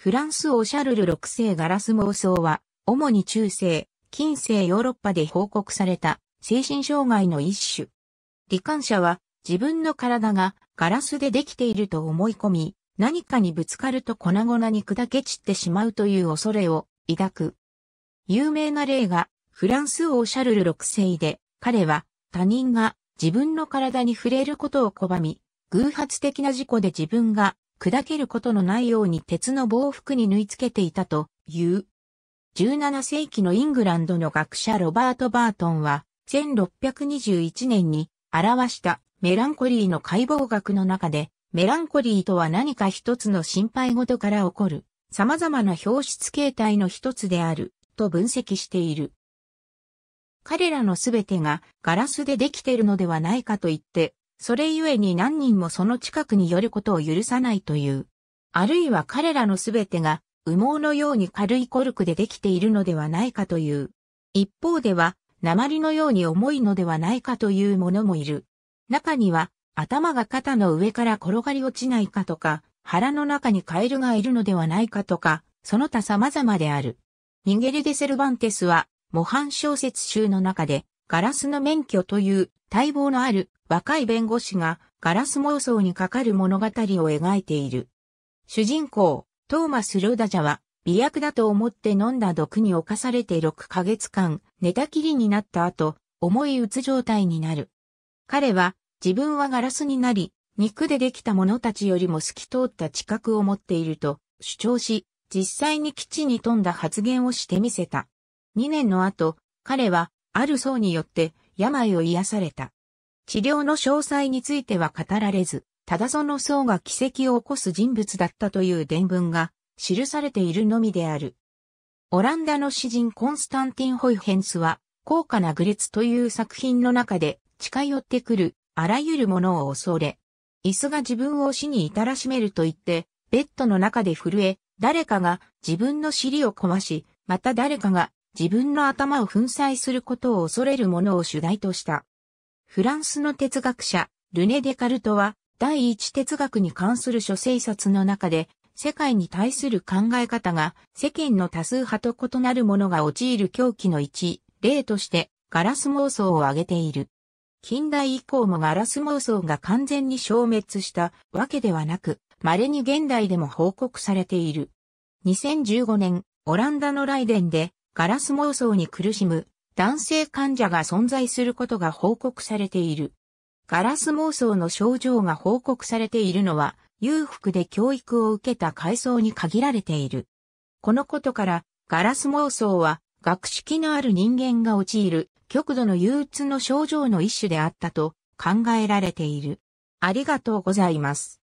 フランス王シャルル6世ガラス妄想は、主に中世、近世ヨーロッパで報告された精神障害の一種。罹患者は自分の体がガラスでできていると思い込み、何かにぶつかると粉々に砕け散ってしまうという恐れを抱く。有名な例がフランス王シャルル6世で、彼は他人が自分の体に触れることを拒み、偶発的な事故で自分が砕けることのないように鉄の防服に縫い付けていたという。17世紀のイングランドの学者ロバート・バートンは、1621年に表したメランコリーの解剖学の中で、メランコリーとは何か一つの心配事から起こる、様々な表出形態の一つである、と分析している。彼らのすべてがガラスでできているのではないかと言って、それゆえに何人もその近くに寄ることを許さないという。あるいは彼らのすべてが羽毛のように軽いコルクでできているのではないかという。一方では、鉛のように重いのではないかというものもいる。中には、頭が肩の上から転がり落ちないかとか、腹の中にカエルがいるのではないかとか、その他様々である。ミゲル・デ・セルバンテスは、模範小説集の中で、ガラスの免許という待望のある若い弁護士がガラス妄想にかかる物語を描いている。主人公、トーマス・ロダジャは、美薬だと思って飲んだ毒に侵されて6ヶ月間、寝たきりになった後、重いうつ状態になる。彼は、自分はガラスになり、肉でできた者たちよりも透き通った知覚を持っていると主張し、実際に基地に富んだ発言をしてみせた。2年の後、彼は、ある層によって病を癒された。治療の詳細については語られず、ただその僧が奇跡を起こす人物だったという伝聞が記されているのみである。オランダの詩人コンスタンティン・ホイヘンスは、高価なグレツという作品の中で近寄ってくるあらゆるものを恐れ、椅子が自分を死に至らしめると言って、ベッドの中で震え、誰かが自分の尻を壊し、また誰かが自分の頭を粉砕することを恐れる者を主題とした。フランスの哲学者、ルネ・デカルトは、第一哲学に関する諸生冊の中で、世界に対する考え方が世間の多数派と異なるものが陥る狂気の一例としてガラス妄想を挙げている。近代以降もガラス妄想が完全に消滅したわけではなく、稀に現代でも報告されている。2015年、オランダのライデンでガラス妄想に苦しむ男性患者が存在することが報告されている。ガラス妄想の症状が報告されているのは、裕福で教育を受けた階層に限られている。このことから、ガラス妄想は、学識のある人間が陥る極度の憂鬱の症状の一種であったと考えられている。ありがとうございます。